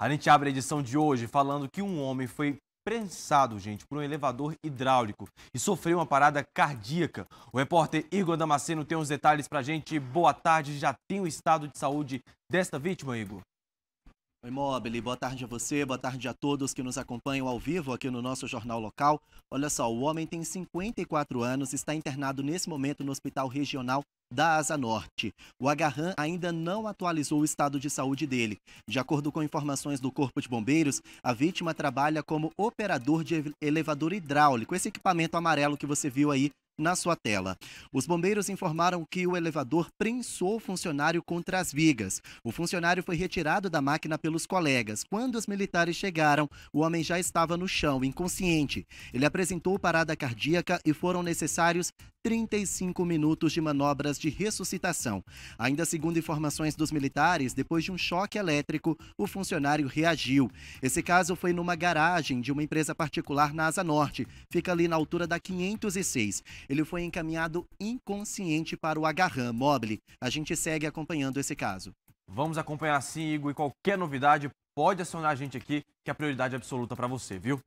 A gente abre a edição de hoje falando que um homem foi prensado, gente, por um elevador hidráulico e sofreu uma parada cardíaca. O repórter Igor Damasceno tem os detalhes pra gente. Boa tarde, já tem o estado de saúde desta vítima, Igor? Oi, Mobile, boa tarde a você, boa tarde a todos que nos acompanham ao vivo aqui no nosso jornal local. Olha só, o homem tem 54 anos, e está internado nesse momento no Hospital Regional da Asa Norte. O Agarran ainda não atualizou o estado de saúde dele. De acordo com informações do Corpo de Bombeiros, a vítima trabalha como operador de elevador hidráulico, esse equipamento amarelo que você viu aí na sua tela. Os bombeiros informaram que o elevador prensou o funcionário contra as vigas. O funcionário foi retirado da máquina pelos colegas. Quando os militares chegaram, o homem já estava no chão, inconsciente. Ele apresentou parada cardíaca e foram necessários 35 minutos de manobras de ressuscitação. Ainda segundo informações dos militares, depois de um choque elétrico, o funcionário reagiu. Esse caso foi numa garagem de uma empresa particular na Asa Norte. Fica ali na altura da 506 ele foi encaminhado inconsciente para o Agarram Mobile. A gente segue acompanhando esse caso. Vamos acompanhar sim, Igor, e qualquer novidade pode acionar a gente aqui, que é a prioridade absoluta para você, viu?